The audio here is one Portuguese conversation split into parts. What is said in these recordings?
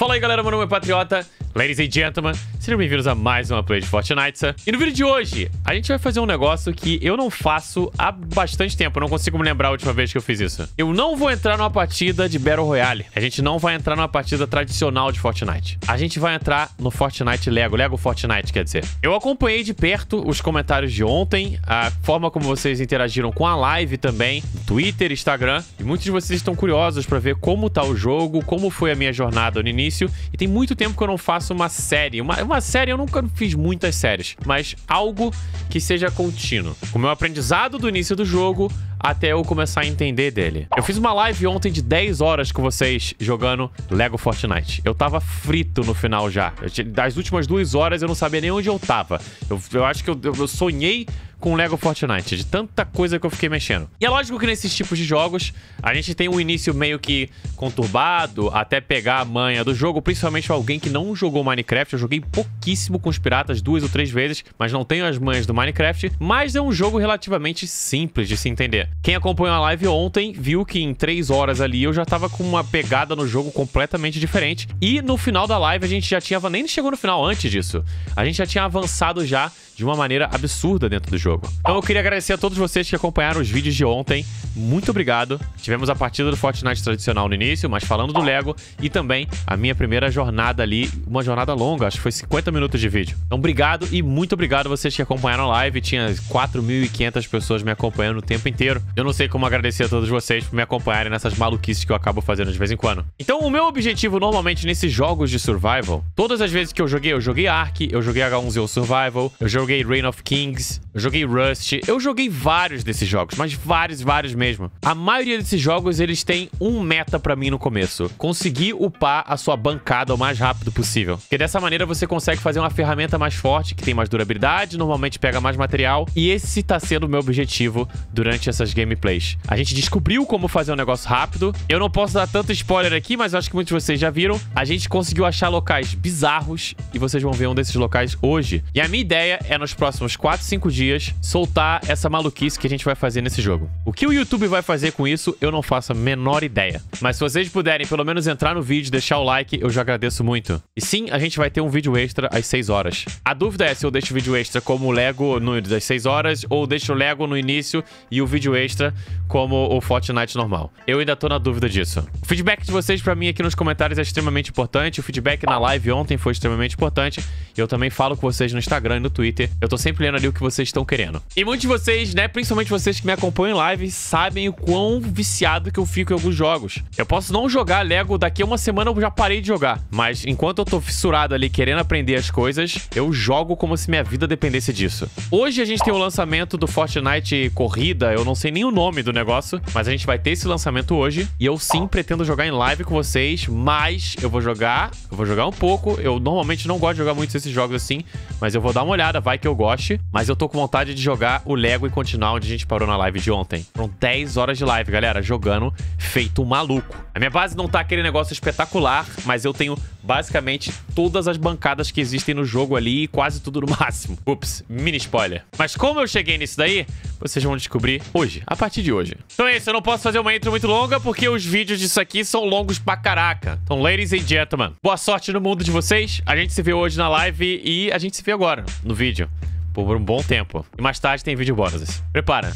Fala aí, galera. Meu nome é Patriota. Ladies and gentlemen, sejam bem-vindos a mais uma play de Fortnite. E no vídeo de hoje, a gente vai fazer um negócio que eu não faço há bastante tempo. Eu não consigo me lembrar a última vez que eu fiz isso. Eu não vou entrar numa partida de Battle Royale. A gente não vai entrar numa partida tradicional de Fortnite. A gente vai entrar no Fortnite Lego. Lego Fortnite, quer dizer. Eu acompanhei de perto os comentários de ontem, a forma como vocês interagiram com a live também, Twitter, Instagram. E muitos de vocês estão curiosos para ver como tá o jogo, como foi a minha jornada no início. E tem muito tempo que eu não faço faça uma série. Uma, uma série, eu nunca fiz muitas séries, mas algo que seja contínuo. o meu aprendizado do início do jogo, até eu começar a entender dele. Eu fiz uma live ontem de 10 horas com vocês jogando Lego Fortnite. Eu tava frito no final já. Das últimas duas horas eu não sabia nem onde eu tava. Eu, eu acho que eu, eu sonhei com Lego Fortnite, de tanta coisa que eu fiquei mexendo. E é lógico que nesses tipos de jogos, a gente tem um início meio que conturbado, até pegar a manha do jogo, principalmente pra alguém que não jogou Minecraft. Eu joguei pouquíssimo com os piratas, duas ou três vezes, mas não tenho as manhas do Minecraft. Mas é um jogo relativamente simples de se entender. Quem acompanhou a live ontem viu que em três horas ali eu já tava com uma pegada no jogo completamente diferente. E no final da live a gente já tinha. Nem chegou no final antes disso. A gente já tinha avançado já de uma maneira absurda dentro do jogo. Então eu queria agradecer a todos vocês que acompanharam os vídeos de ontem. Muito obrigado. Tivemos a partida do Fortnite tradicional no início, mas falando do Lego e também a minha primeira jornada ali, uma jornada longa, acho que foi 50 minutos de vídeo. Então obrigado e muito obrigado a vocês que acompanharam a live. Tinha 4.500 pessoas me acompanhando o tempo inteiro. Eu não sei como agradecer a todos vocês por me acompanharem nessas maluquices que eu acabo fazendo de vez em quando. Então, o meu objetivo normalmente nesses jogos de survival, todas as vezes que eu joguei, eu joguei Ark, eu joguei H1Z Survival, eu joguei Reign of Kings, eu joguei Rust, eu joguei vários desses jogos, mas vários, vários mesmo. A maioria desses jogos, eles têm um meta pra mim no começo. Conseguir upar a sua bancada o mais rápido possível. Porque dessa maneira você consegue fazer uma ferramenta mais forte, que tem mais durabilidade, normalmente pega mais material. E esse tá sendo o meu objetivo durante essas nas gameplays. A gente descobriu como fazer um negócio rápido. Eu não posso dar tanto spoiler aqui, mas acho que muitos de vocês já viram. A gente conseguiu achar locais bizarros e vocês vão ver um desses locais hoje. E a minha ideia é, nos próximos 4, 5 dias, soltar essa maluquice que a gente vai fazer nesse jogo. O que o YouTube vai fazer com isso, eu não faço a menor ideia. Mas se vocês puderem pelo menos entrar no vídeo, deixar o like, eu já agradeço muito. E sim, a gente vai ter um vídeo extra às 6 horas. A dúvida é se eu deixo o vídeo extra como o Lego no, das 6 horas ou deixo o Lego no início e o vídeo extra extra como o Fortnite normal. Eu ainda tô na dúvida disso. O feedback de vocês para mim aqui nos comentários é extremamente importante. O feedback na live ontem foi extremamente importante. Eu também falo com vocês no Instagram e no Twitter. Eu tô sempre lendo ali o que vocês estão querendo. E muitos de vocês, né, principalmente vocês que me acompanham em live, sabem o quão viciado que eu fico em alguns jogos. Eu posso não jogar Lego, daqui a uma semana eu já parei de jogar. Mas enquanto eu tô fissurado ali querendo aprender as coisas, eu jogo como se minha vida dependesse disso. Hoje a gente tem o lançamento do Fortnite Corrida, eu não sei sei nem o nome do negócio, mas a gente vai ter esse lançamento hoje. E eu sim pretendo jogar em live com vocês, mas eu vou jogar, eu vou jogar um pouco. Eu normalmente não gosto de jogar muito esses jogos assim, mas eu vou dar uma olhada, vai que eu goste. Mas eu tô com vontade de jogar o Lego e continuar onde a gente parou na live de ontem. Foram 10 horas de live, galera, jogando feito um maluco. A minha base não tá aquele negócio espetacular, mas eu tenho basicamente todas as bancadas que existem no jogo ali e quase tudo no máximo. Ups, mini spoiler. Mas como eu cheguei nisso daí, vocês vão descobrir hoje, a partir de hoje. Então é isso, eu não posso fazer uma intro muito longa porque os vídeos disso aqui são longos pra caraca. Então, ladies and gentlemen, boa sorte no mundo de vocês. A gente se vê hoje na live e a gente se vê agora no vídeo. Por um bom tempo. E mais tarde tem vídeo bônus. Prepara.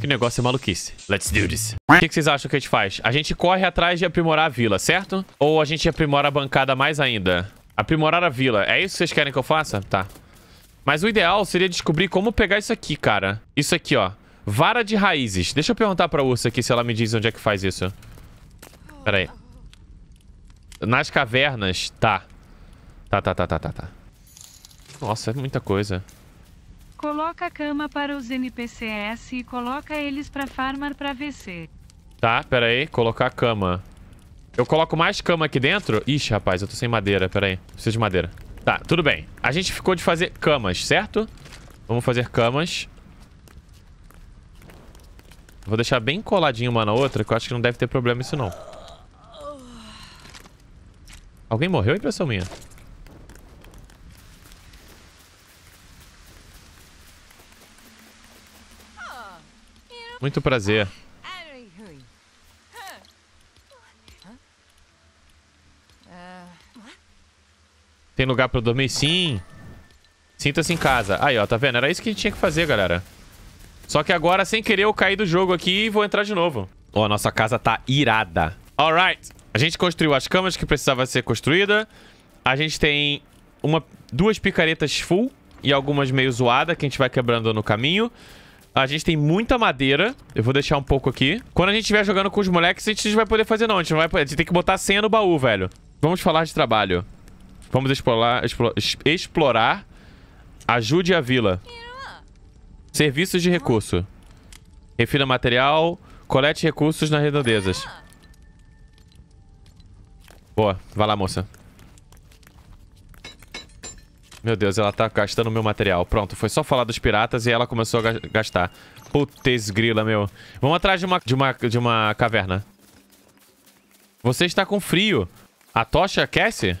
Que negócio é maluquice. Let's do this. O que, que, vocês acham que a gente faz? A gente corre atrás de aprimorar a vila, certo? Ou a gente aprimora a bancada mais ainda? Aprimorar a vila. É isso que vocês querem que eu faça? Tá. Mas o ideal seria descobrir como pegar isso aqui, cara. Isso aqui, ó. Vara de raízes. Deixa eu perguntar pra Ursa aqui se ela me diz onde é que faz isso. Pera aí. Nas cavernas. Tá. Tá, tá, tá, tá, tá, tá. Nossa, é muita coisa. Coloca a cama para os NPCs e coloca eles pra farmar pra VC. Tá, pera aí. Colocar a cama. Eu coloco mais cama aqui dentro? Ixi, rapaz, eu tô sem madeira. Pera aí. Preciso de madeira. Tá, tudo bem. A gente ficou de fazer camas, certo? Vamos fazer camas. Vou deixar bem coladinho uma na outra, que eu acho que não deve ter problema isso, não. Alguém morreu? Impressão minha. Muito prazer. Tem lugar pra eu dormir? Sim. Sinta-se em casa. Aí, ó, tá vendo? Era isso que a gente tinha que fazer, galera. Só que agora, sem querer, eu caí do jogo aqui e vou entrar de novo. Ó, oh, nossa casa tá irada. Alright. A gente construiu as camas que precisava ser construída. A gente tem uma, duas picaretas full e algumas meio zoadas que a gente vai quebrando no caminho. A gente tem muita madeira. Eu vou deixar um pouco aqui. Quando a gente estiver jogando com os moleques, a gente não vai poder fazer, não. A gente, não vai, a gente tem que botar a senha no baú, velho. Vamos falar de trabalho. Vamos explorar... explorar. Ajude a vila. Serviços de recurso. Refina material. Colete recursos nas redondezas. Boa. Vai lá, moça. Meu Deus, ela tá gastando meu material. Pronto, foi só falar dos piratas e ela começou a gastar. Putz, grila, meu. Vamos atrás de uma, de uma, de uma caverna. Você está com frio. A tocha aquece?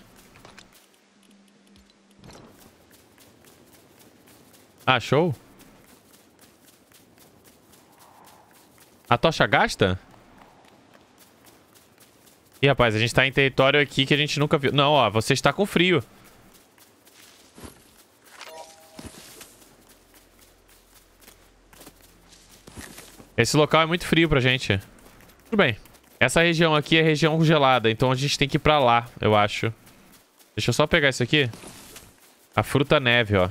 Ah, show. A tocha gasta? Ih, rapaz, a gente tá em território aqui que a gente nunca viu. Não, ó, você está com frio. Esse local é muito frio pra gente. Tudo bem. Essa região aqui é região gelada, então a gente tem que ir pra lá, eu acho. Deixa eu só pegar isso aqui. A fruta neve, ó.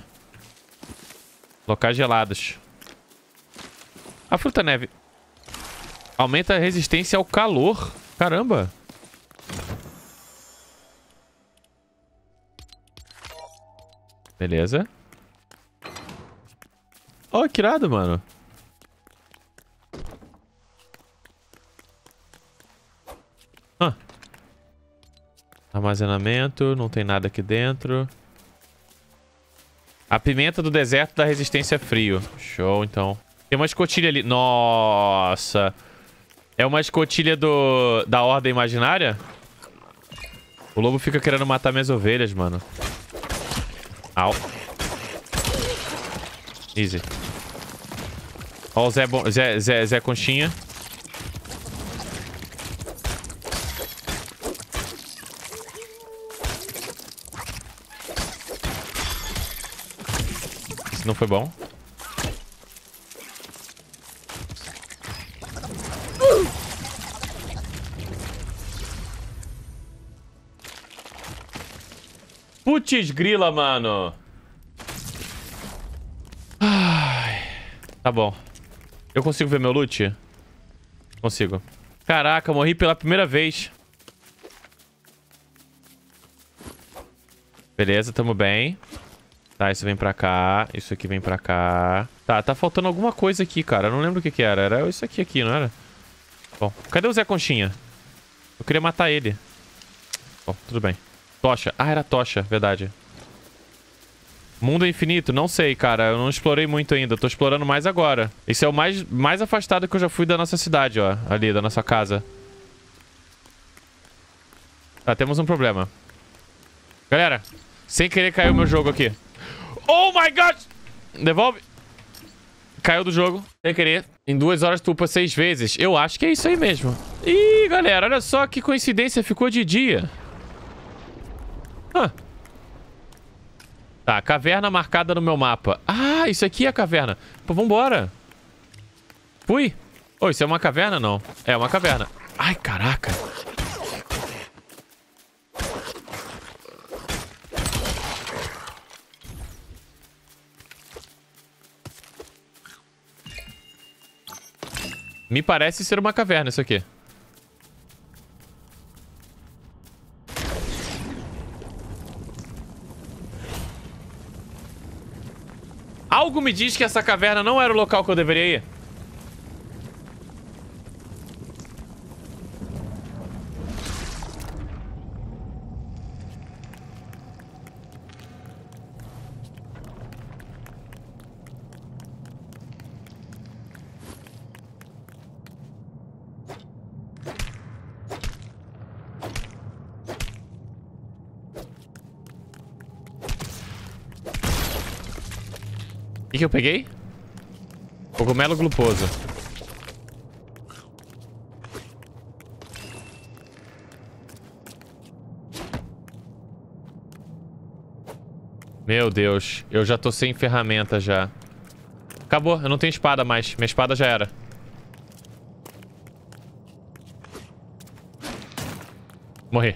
Locais gelados. A fruta neve. Aumenta a resistência ao calor. Caramba. Beleza. Ó, oh, que irado, mano. Armazenamento, não tem nada aqui dentro. A pimenta do deserto dá resistência a é frio. Show, então. Tem uma escotilha ali. Nossa. É uma escotilha do... da Ordem Imaginária? O lobo fica querendo matar minhas ovelhas, mano. Au. Easy. Ó o Zé, Bo... Zé, Zé, Zé Conchinha. não foi bom. Putz grila, mano. Ai, tá bom. Eu consigo ver meu loot? Consigo. Caraca, morri pela primeira vez. Beleza, tamo bem. Tá, isso vem pra cá. Isso aqui vem pra cá. Tá, tá faltando alguma coisa aqui, cara. Eu não lembro o que que era. Era isso aqui, aqui, não era? Bom, cadê o Zé Conchinha? Eu queria matar ele. Bom, tudo bem. Tocha. Ah, era tocha. Verdade. Mundo é infinito? Não sei, cara. Eu não explorei muito ainda. tô explorando mais agora. Esse é o mais, mais afastado que eu já fui da nossa cidade, ó. Ali, da nossa casa. Tá, temos um problema. Galera, sem querer caiu o meu jogo aqui. Oh my God! Devolve. Caiu do jogo, sem querer. Em duas horas tu passa seis vezes. Eu acho que é isso aí mesmo. Ih, galera, olha só que coincidência. Ficou de dia. Ah. Tá, caverna marcada no meu mapa. Ah, isso aqui é a caverna. Pô, vambora. Fui. Oi, oh, isso é uma caverna, não? É uma caverna. Ai, caraca. Me parece ser uma caverna isso aqui. Algo me diz que essa caverna não era o local que eu deveria ir. que, que eu peguei? Cogumelo gluposo. Meu Deus, eu já tô sem ferramenta já. Acabou, eu não tenho espada mais. Minha espada já era. Morri.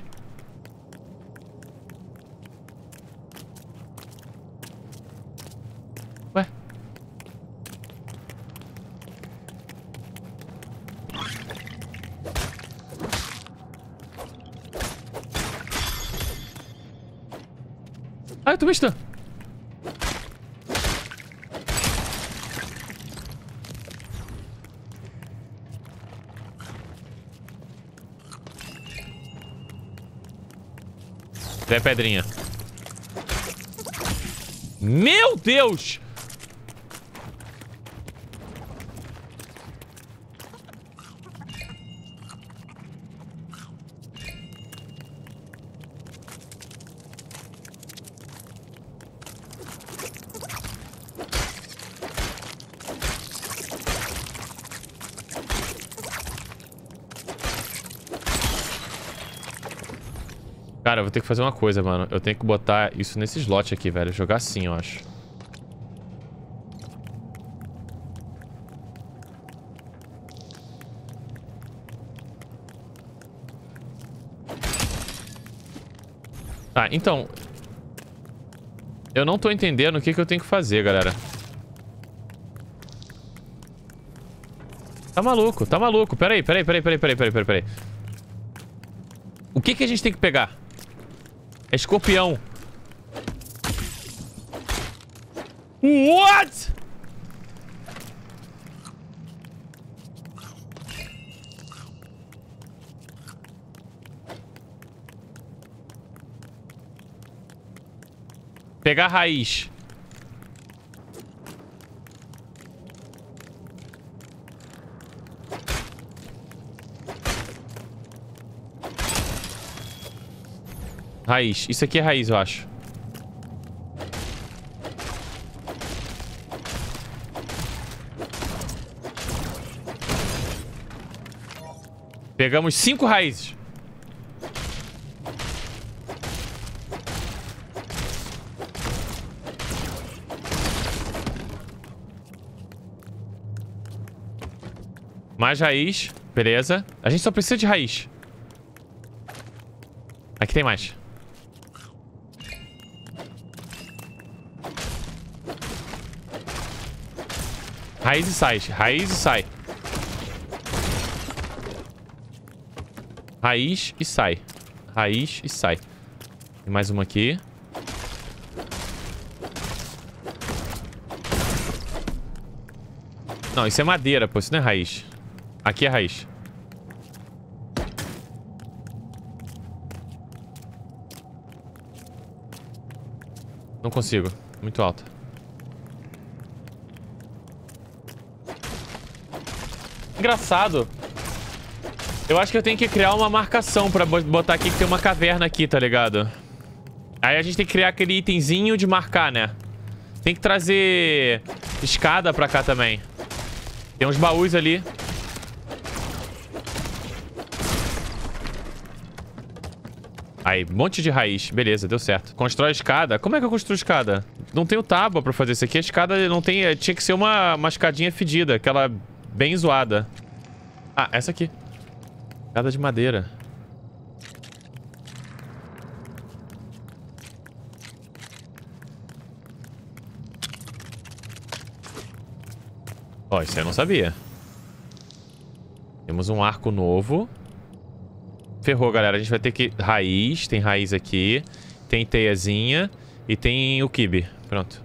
está? É Pedrinha. Meu Deus! Cara, eu vou ter que fazer uma coisa, mano. Eu tenho que botar isso nesse slot aqui, velho. Jogar assim, eu acho. Tá, ah, então... Eu não tô entendendo o que, que eu tenho que fazer, galera. Tá maluco, tá maluco. Peraí, peraí, peraí, peraí, peraí, peraí, peraí. O que que a gente tem que pegar? É escorpião. What? Pegar raiz. Raiz. Isso aqui é raiz, eu acho. Pegamos cinco raízes. Mais raiz. Beleza. A gente só precisa de raiz. Aqui tem mais. Raiz e sai. Raiz e sai. Raiz e sai. Raiz e sai. Tem mais uma aqui. Não, isso é madeira, pô. Isso não é raiz. Aqui é raiz. Não consigo. Muito alta. Engraçado. Eu acho que eu tenho que criar uma marcação pra botar aqui que tem uma caverna aqui, tá ligado? Aí a gente tem que criar aquele itemzinho de marcar, né? Tem que trazer escada pra cá também. Tem uns baús ali. Aí, um monte de raiz. Beleza, deu certo. Constrói escada. Como é que eu construo escada? Não tenho tábua pra fazer isso aqui. A escada não tem... Eh, tinha que ser uma, uma escadinha fedida. Aquela bem zoada. Ah, essa aqui. Escada de madeira. Ó, oh, isso eu não sabia. Temos um arco novo. Ferrou, galera. A gente vai ter que... Raiz. Tem raiz aqui. Tem teiazinha. E tem o kibe. Pronto.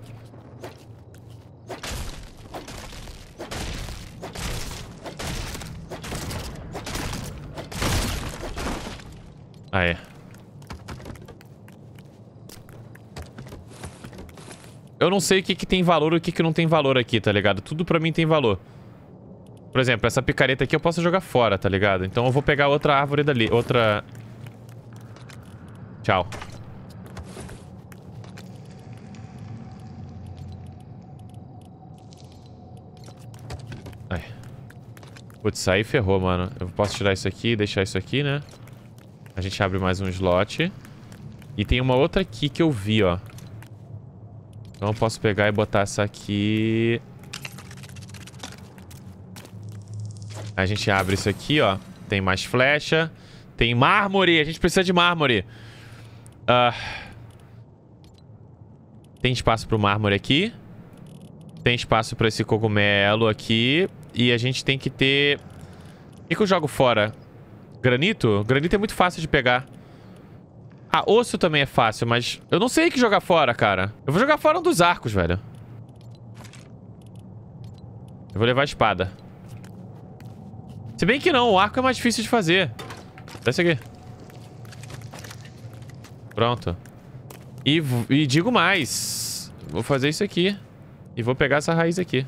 não sei o que, que tem valor e o que, que não tem valor aqui, tá ligado? Tudo pra mim tem valor. Por exemplo, essa picareta aqui eu posso jogar fora, tá ligado? Então eu vou pegar outra árvore dali, outra... Tchau. Ai. Putz, aí ferrou, mano. Eu posso tirar isso aqui e deixar isso aqui, né? A gente abre mais um slot. E tem uma outra aqui que eu vi, ó. Então eu posso pegar e botar essa aqui. A gente abre isso aqui, ó. Tem mais flecha. Tem mármore. A gente precisa de mármore. Uh, tem espaço pro mármore aqui. Tem espaço pra esse cogumelo aqui. E a gente tem que ter... O que, que eu jogo fora? Granito? Granito é muito fácil de pegar. Ah, osso também é fácil, mas... Eu não sei o que jogar fora, cara. Eu vou jogar fora um dos arcos, velho. Eu vou levar a espada. Se bem que não, o arco é mais difícil de fazer. Desce aqui. Pronto. E, e digo mais. Vou fazer isso aqui. E vou pegar essa raiz aqui.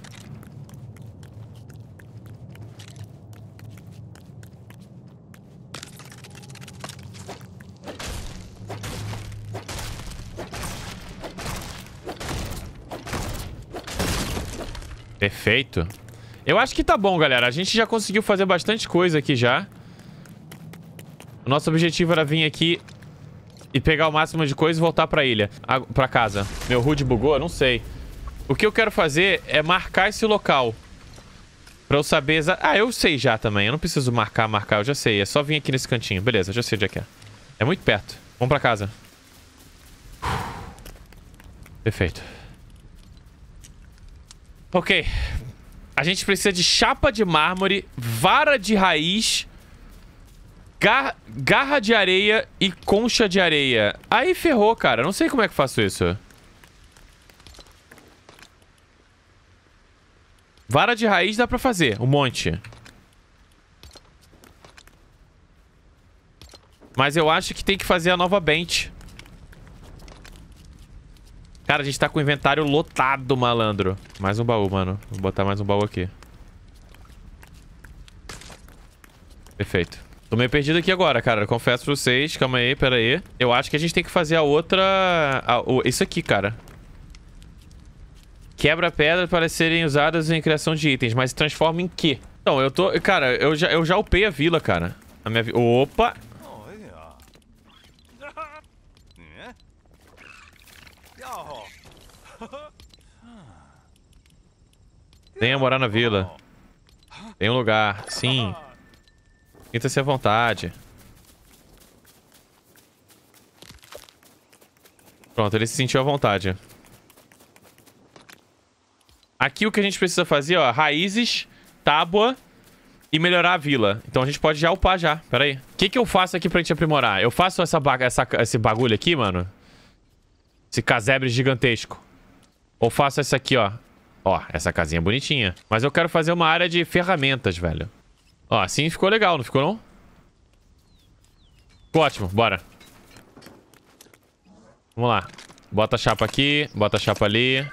Perfeito. Eu acho que tá bom, galera. A gente já conseguiu fazer bastante coisa aqui já. O nosso objetivo era vir aqui e pegar o máximo de coisa e voltar pra ilha. pra casa. Meu HUD bugou? Não sei. O que eu quero fazer é marcar esse local. Pra eu saber... Exa... Ah, eu sei já também. Eu não preciso marcar, marcar. Eu já sei. É só vir aqui nesse cantinho. Beleza, já sei onde é que é. É muito perto. Vamos pra casa. Perfeito. Ok. A gente precisa de chapa de mármore, vara de raiz, gar garra de areia e concha de areia. Aí ferrou, cara. Não sei como é que eu faço isso. Vara de raiz dá pra fazer, um monte. Mas eu acho que tem que fazer a nova bench. Cara, a gente tá com o inventário lotado, malandro. Mais um baú, mano. Vou botar mais um baú aqui. Perfeito. Tô meio perdido aqui agora, cara. Confesso pra vocês. Calma aí, pera aí. Eu acho que a gente tem que fazer a outra... isso aqui, cara. Quebra pedras para serem usadas em criação de itens, mas se transforma em quê? Então, eu tô... Cara, eu já, eu já upei a vila, cara. A minha... Opa! Venha morar na vila. Tem um lugar. Sim. Sinta-se à vontade. Pronto, ele se sentiu à vontade. Aqui o que a gente precisa fazer, ó. Raízes, tábua e melhorar a vila. Então a gente pode já upar já. Pera aí. O que, que eu faço aqui pra gente aprimorar? Eu faço essa, ba essa esse bagulho aqui, mano. Esse casebre gigantesco. Ou faço esse aqui, ó. Ó, essa casinha é bonitinha. Mas eu quero fazer uma área de ferramentas, velho. Ó, assim ficou legal, não ficou não? Ficou ótimo, bora. Vamos lá. Bota a chapa aqui, bota a chapa ali.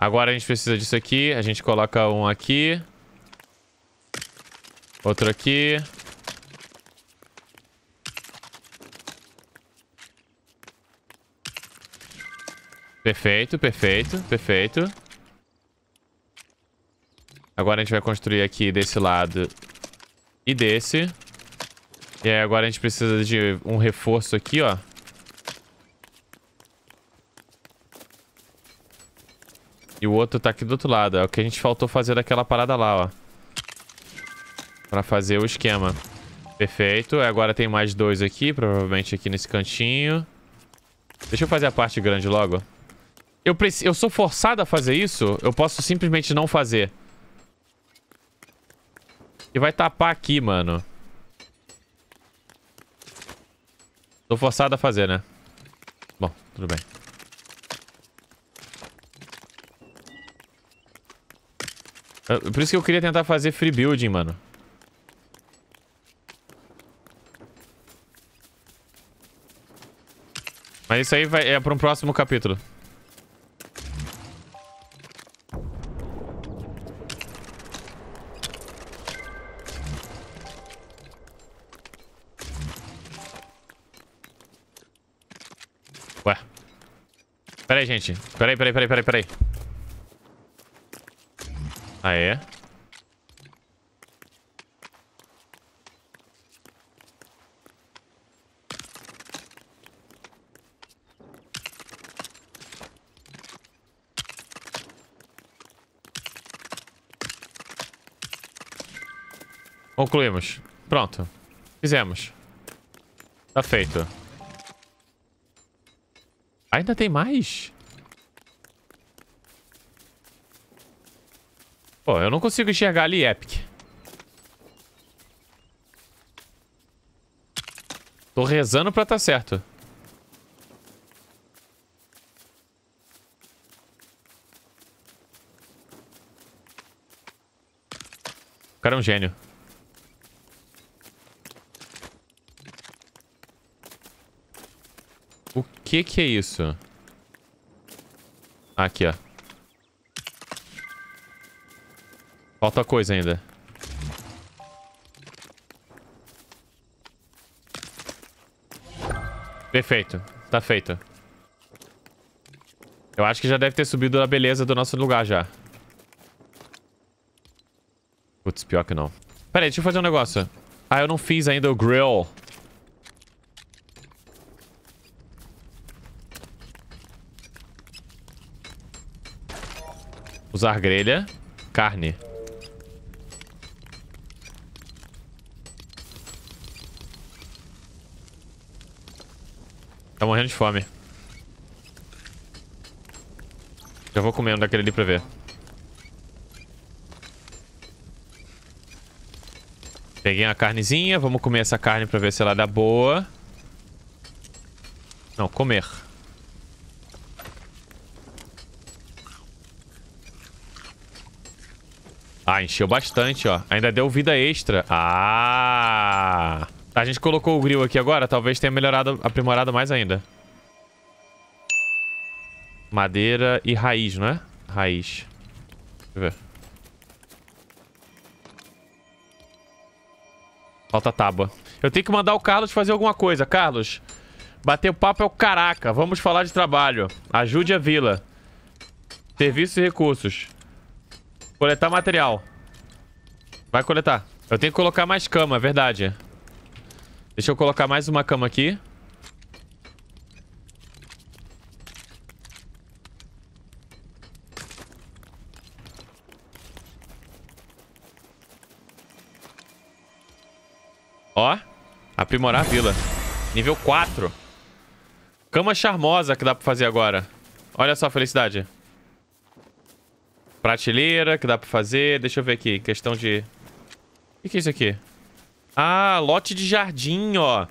Agora a gente precisa disso aqui. A gente coloca um aqui. Outro aqui. Perfeito, perfeito, perfeito. Agora a gente vai construir aqui desse lado e desse. E aí agora a gente precisa de um reforço aqui, ó. E o outro tá aqui do outro lado. É o que a gente faltou fazer daquela parada lá, ó. Pra fazer o esquema. Perfeito. Agora tem mais dois aqui, provavelmente aqui nesse cantinho. Deixa eu fazer a parte grande logo. Eu, eu sou forçado a fazer isso? Eu posso simplesmente não fazer. E vai tapar aqui, mano. Tô forçado a fazer, né? Bom, tudo bem. Por isso que eu queria tentar fazer free building, mano. Mas isso aí vai, é para um próximo capítulo. peraí, gente. Peraí, peraí, peraí, peraí, peraí. Aê. Concluímos. Pronto. Fizemos. Tá feito. Ainda tem mais? Pô, eu não consigo enxergar ali, Epic. Tô rezando pra tá certo. O cara é um gênio. que que é isso? Aqui, ó. Falta coisa ainda. Perfeito. Tá feito. Eu acho que já deve ter subido a beleza do nosso lugar já. Putz, pior que não. Pera aí, deixa eu fazer um negócio. Ah, eu não fiz ainda o grill. Usar grelha. Carne. Tá morrendo de fome. Já vou comendo daquele ali pra ver. Peguei uma carnezinha. Vamos comer essa carne pra ver se ela dá boa. Não, comer. Comer. Ah, encheu bastante, ó. Ainda deu vida extra. Ah! A gente colocou o grill aqui agora. Talvez tenha melhorado, aprimorado mais ainda. Madeira e raiz, não é? Raiz. Deixa eu ver. Falta tábua. Eu tenho que mandar o Carlos fazer alguma coisa. Carlos, bater o papo é o caraca. Vamos falar de trabalho. Ajude a vila. Serviços e recursos. Coletar material. Vai coletar. Eu tenho que colocar mais cama, é verdade. Deixa eu colocar mais uma cama aqui. Ó, aprimorar a vila. Nível 4. Cama charmosa que dá pra fazer agora. Olha só a felicidade. Prateleira, que dá pra fazer. Deixa eu ver aqui, questão de... O que, é isso aqui? Ah, lote de jardim, ó.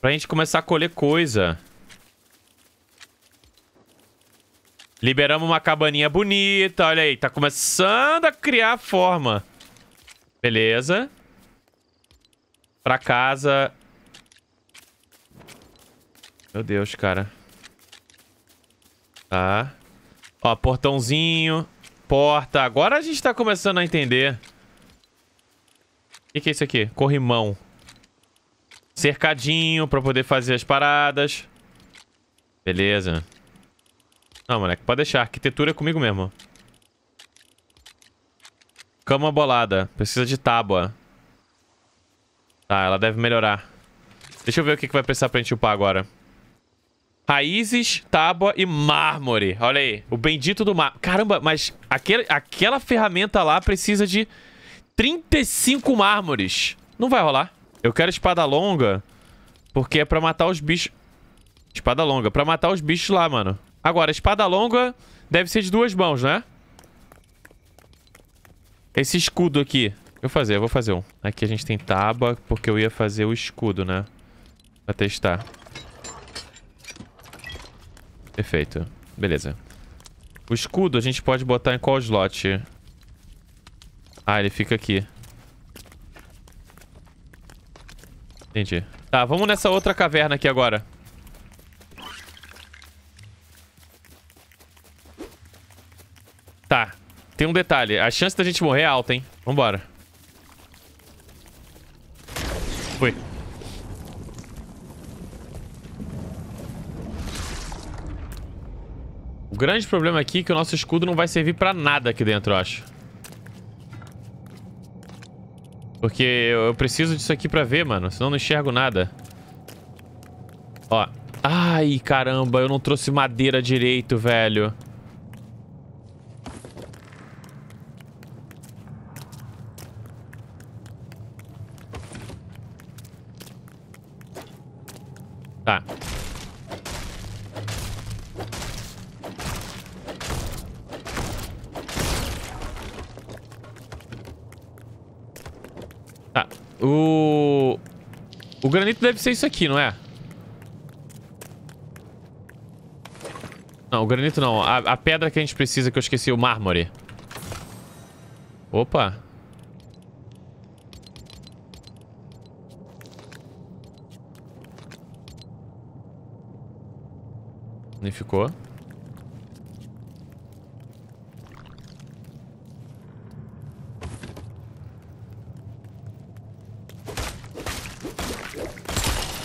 Pra gente começar a colher coisa. Liberamos uma cabaninha bonita, olha aí. Tá começando a criar forma. Beleza. Pra casa. Meu Deus, cara. Tá. Ó, portãozinho porta. Agora a gente tá começando a entender. O que, que é isso aqui? Corrimão. Cercadinho pra poder fazer as paradas. Beleza. Não, moleque, pode deixar. Arquitetura é comigo mesmo. Cama bolada. Precisa de tábua. Tá, ela deve melhorar. Deixa eu ver o que, que vai precisar pra gente upar agora. Raízes, tábua e mármore. Olha aí, o bendito do mármore. Caramba, mas aquele, aquela ferramenta lá precisa de 35 mármores. Não vai rolar. Eu quero espada longa, porque é pra matar os bichos... Espada longa, pra matar os bichos lá, mano. Agora, espada longa deve ser de duas mãos, né? Esse escudo aqui. Eu vou fazer, eu vou fazer um. Aqui a gente tem tábua, porque eu ia fazer o escudo, né? Pra testar. Perfeito. Beleza. O escudo a gente pode botar em qual slot? Ah, ele fica aqui. Entendi. Tá, vamos nessa outra caverna aqui agora. Tá. Tem um detalhe. A chance da gente morrer é alta, hein? Vambora. Fui. grande problema aqui é que o nosso escudo não vai servir pra nada aqui dentro, eu acho. Porque eu preciso disso aqui pra ver, mano. Senão eu não enxergo nada. Ó. Ai, caramba. Eu não trouxe madeira direito, velho. granito deve ser isso aqui, não é? Não, o granito não. A, a, pedra que a gente precisa, que eu esqueci, o mármore. Opa. Nem ficou.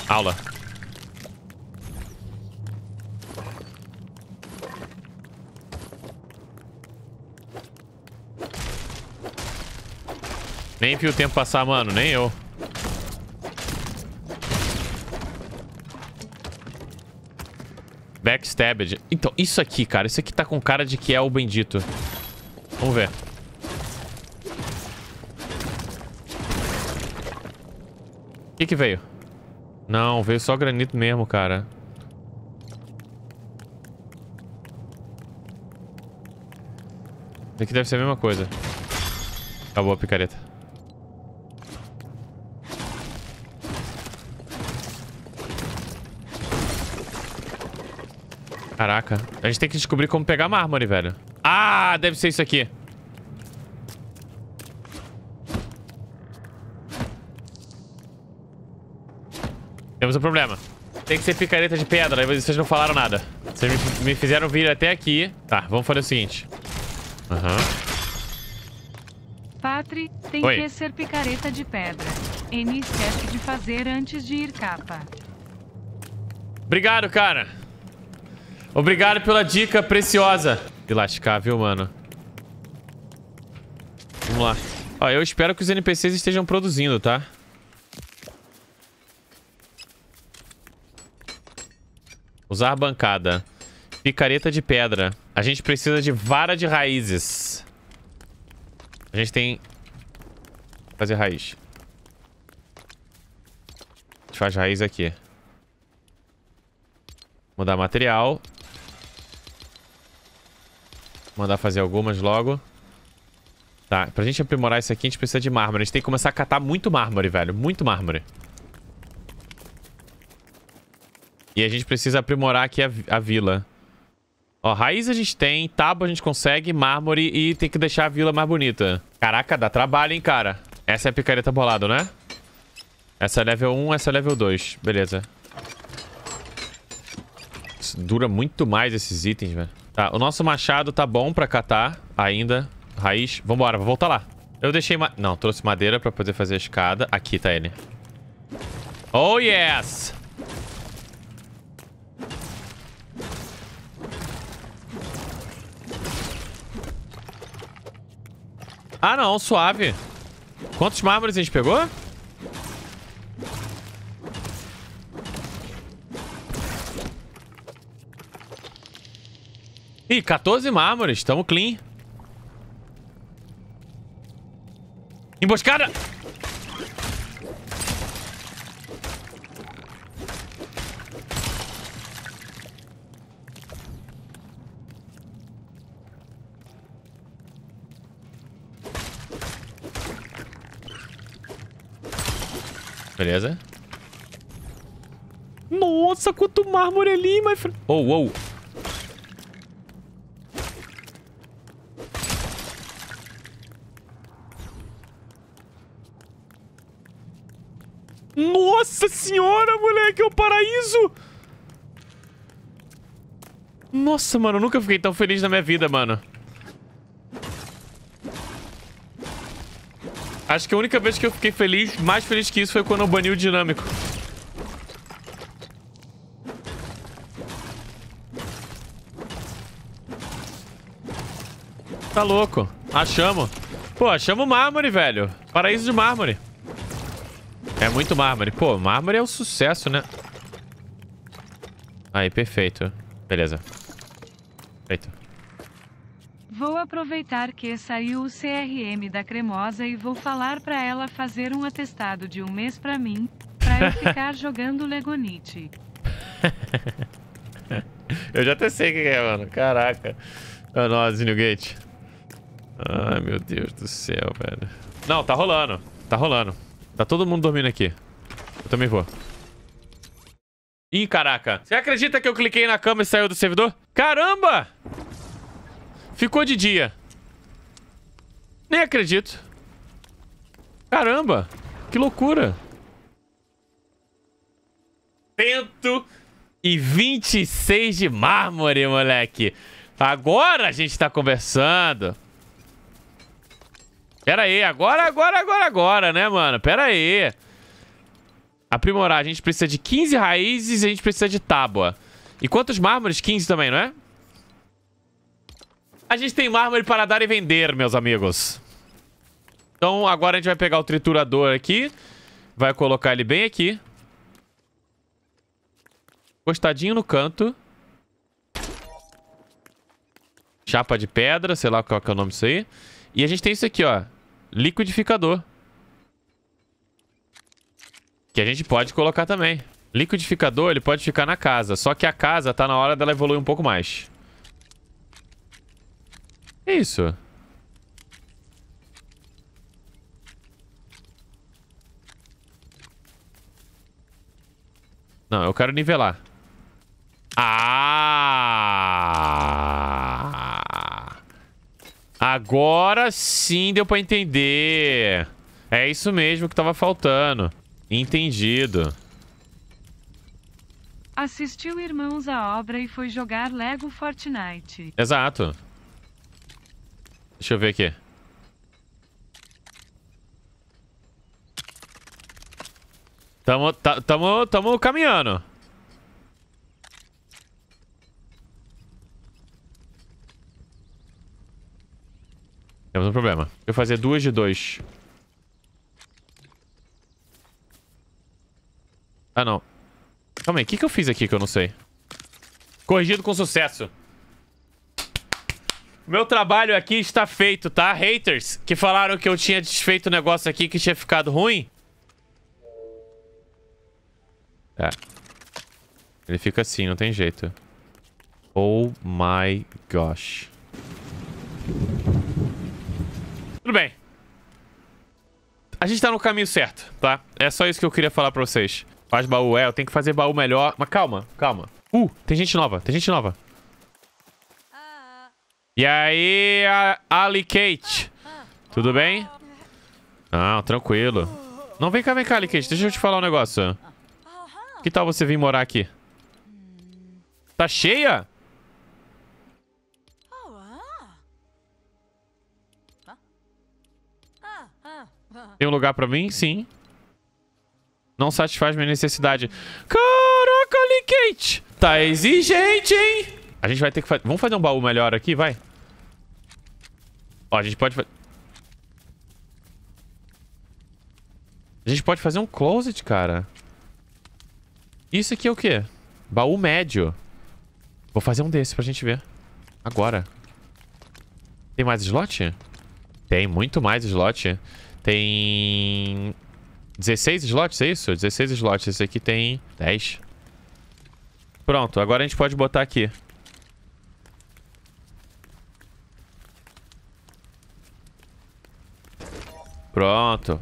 Aula. Nem vi o tempo passar, mano. Nem eu. Backstabbed. Então, isso aqui, cara. Isso aqui tá com cara de que é o bendito. Vamos ver. O que que veio? Não, veio só granito mesmo, cara. Aqui deve ser a mesma coisa. Acabou a picareta. Caraca. A gente tem que descobrir como pegar mármore, velho. Ah, deve ser isso aqui. Temos um problema. Tem que ser picareta de pedra, vocês não falaram nada. Vocês me, me fizeram vir até aqui. Tá, vamos fazer o seguinte. Aham. Uhum. Patri, tem Oi. que ser picareta de pedra. N esquece de fazer antes de ir capa. Obrigado, cara. Obrigado pela dica preciosa. De lascar, viu, mano? Vamos lá. Ó, eu espero que os NPCs estejam produzindo, tá? Usar bancada. Picareta de pedra. A gente precisa de vara de raízes. A gente tem... Fazer raiz. A gente faz raiz aqui. Mudar material. Mandar fazer algumas logo. Tá, pra gente aprimorar isso aqui, a gente precisa de mármore. A gente tem que começar a catar muito mármore, velho. Muito mármore. E a gente precisa aprimorar aqui a, a vila. Ó, raiz a gente tem, tábua a gente consegue, mármore e tem que deixar a vila mais bonita. Caraca, dá trabalho, hein, cara. Essa é a picareta bolado, né? Essa é level 1, essa é level 2. Beleza. dura muito mais esses itens, velho. Tá, o nosso machado tá bom pra catar ainda. Raiz. Vambora, vou voltar lá. Eu deixei... Ma... Não, trouxe madeira pra poder fazer a escada. Aqui tá ele. Oh, yes! Ah, não. Suave. Quantos mármores a gente pegou? Ih, 14 mármores. Tamo clean. Emboscada! beleza. Nossa, quanto mármore ali, my friend. Oh, Nossa senhora, moleque, é o um paraíso! Nossa, mano, eu nunca fiquei tão feliz na minha vida, mano. Acho que a única vez que eu fiquei feliz, mais feliz que isso, foi quando eu bani o dinâmico. Tá louco. Achamos. Pô, achamos mármore, velho. Paraíso de mármore. É muito mármore. Pô, mármore é um sucesso, né? Aí, perfeito. Beleza. Perfeito. Vou aproveitar que saiu o CRM da cremosa e vou falar para ela fazer um atestado de um mês para mim, para eu ficar jogando Legonite. eu já até sei o que é, mano. Caraca. É nóis, Newgate. Ai, meu Deus do céu, velho. Não, tá rolando. Tá rolando. Tá todo mundo dormindo aqui. Eu também vou. Ih, caraca. Você acredita que eu cliquei na cama e saiu do servidor? Caramba! Ficou de dia. Nem acredito. Caramba, que loucura. 126 de mármore, moleque. Agora a gente tá conversando. Pera aí, agora, agora, agora, agora, né, mano? Pera aí. Aprimorar, a gente precisa de 15 raízes e a gente precisa de tábua. E quantos mármores? 15 também, não é? A gente tem mármore para dar e vender, meus amigos. Então agora a gente vai pegar o triturador aqui. Vai colocar ele bem aqui. postadinho no canto. Chapa de pedra, sei lá qual é o nome disso aí. E a gente tem isso aqui, ó. Liquidificador. Que a gente pode colocar também. Liquidificador, ele pode ficar na casa. Só que a casa tá na hora dela evoluir um pouco mais. Que é isso? Não, eu quero nivelar. Ah! Agora sim deu pra entender. É isso mesmo que tava faltando. Entendido. Assistiu Irmãos à obra e foi jogar Lego Fortnite. Exato. Deixa eu ver aqui. Tamo, tamo, tamo caminhando. Temos um problema. Deixa eu fazer duas de dois. Ah, não. Calma aí, o que, que eu fiz aqui que eu não sei? Corrigido com sucesso. Meu trabalho aqui está feito, tá? Haters que falaram que eu tinha desfeito o negócio aqui que tinha ficado ruim. É. Ele fica assim, não tem jeito. Oh my gosh. Tudo bem. A gente tá no caminho certo, tá? É só isso que eu queria falar pra vocês. Faz baú, é, eu tenho que fazer baú melhor. Mas calma, calma. Uh, tem gente nova, tem gente nova. E aí, Ali Kate? Tudo bem? Não, tranquilo. Não, vem cá, vem cá, Ali Kate. Deixa eu te falar um negócio. Que tal você vir morar aqui? Tá cheia? Tem um lugar pra mim? Sim. Não satisfaz minha necessidade. Caraca, Ali Kate! Tá exigente, hein? A gente vai ter que fazer... Vamos fazer um baú melhor aqui, vai. Ó, a gente pode... A gente pode fazer um closet, cara. Isso aqui é o quê? Baú médio. Vou fazer um desse pra gente ver. Agora. Tem mais slot? Tem muito mais slot. Tem... 16 slots, é isso? 16 slots. Esse aqui tem 10. Pronto, agora a gente pode botar aqui. Pronto.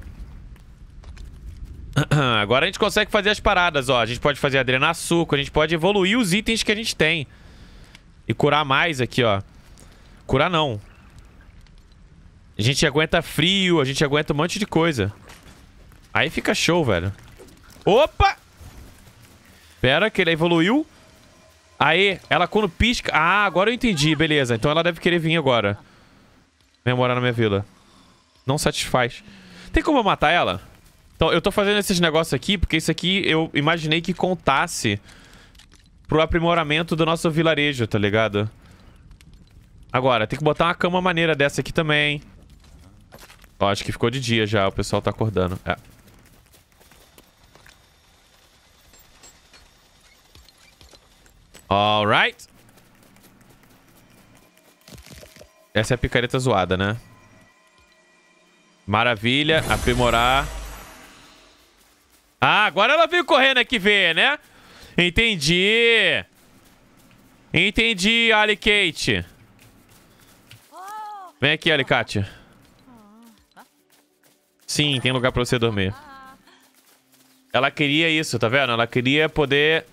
Agora a gente consegue fazer as paradas, ó. A gente pode fazer adrenar suco, a gente pode evoluir os itens que a gente tem. E curar mais aqui, ó. Curar não. A gente aguenta frio, a gente aguenta um monte de coisa. Aí fica show, velho. Opa! Pera, que ele evoluiu. Aí, ela quando pisca... Ah, agora eu entendi. Beleza, então ela deve querer vir agora. Vem morar na minha vila. Não satisfaz. Tem como eu matar ela? Então, eu tô fazendo esses negócios aqui porque isso aqui eu imaginei que contasse pro aprimoramento do nosso vilarejo, tá ligado? Agora, tem que botar uma cama maneira dessa aqui também. Ó, acho que ficou de dia já, o pessoal tá acordando. É. Alright. Essa é a picareta zoada, né? Maravilha. Aprimorar. Ah, agora ela veio correndo aqui ver, né? Entendi. Entendi, Alicate. Vem aqui, Alicate. Sim, tem lugar pra você dormir. Ela queria isso, tá vendo? Ela queria poder...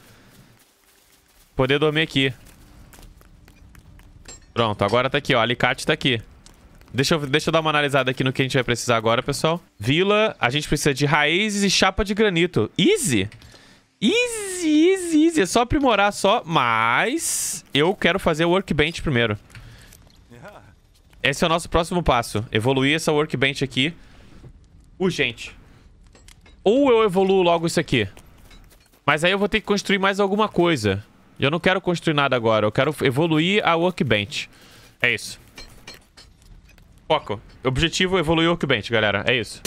Poder dormir aqui. Pronto, agora tá aqui, ó. Alicate tá aqui. Deixa eu, deixa eu dar uma analisada aqui no que a gente vai precisar agora, pessoal. Vila, a gente precisa de raízes e chapa de granito. Easy? Easy, easy, easy. É só aprimorar só, mas eu quero fazer o workbench primeiro. Esse é o nosso próximo passo. Evoluir essa workbench aqui. Urgente. Ou eu evoluo logo isso aqui. Mas aí eu vou ter que construir mais alguma coisa. Eu não quero construir nada agora. Eu quero evoluir a workbench. É isso. Foco. Objetivo evoluir o Workbench, galera. É isso.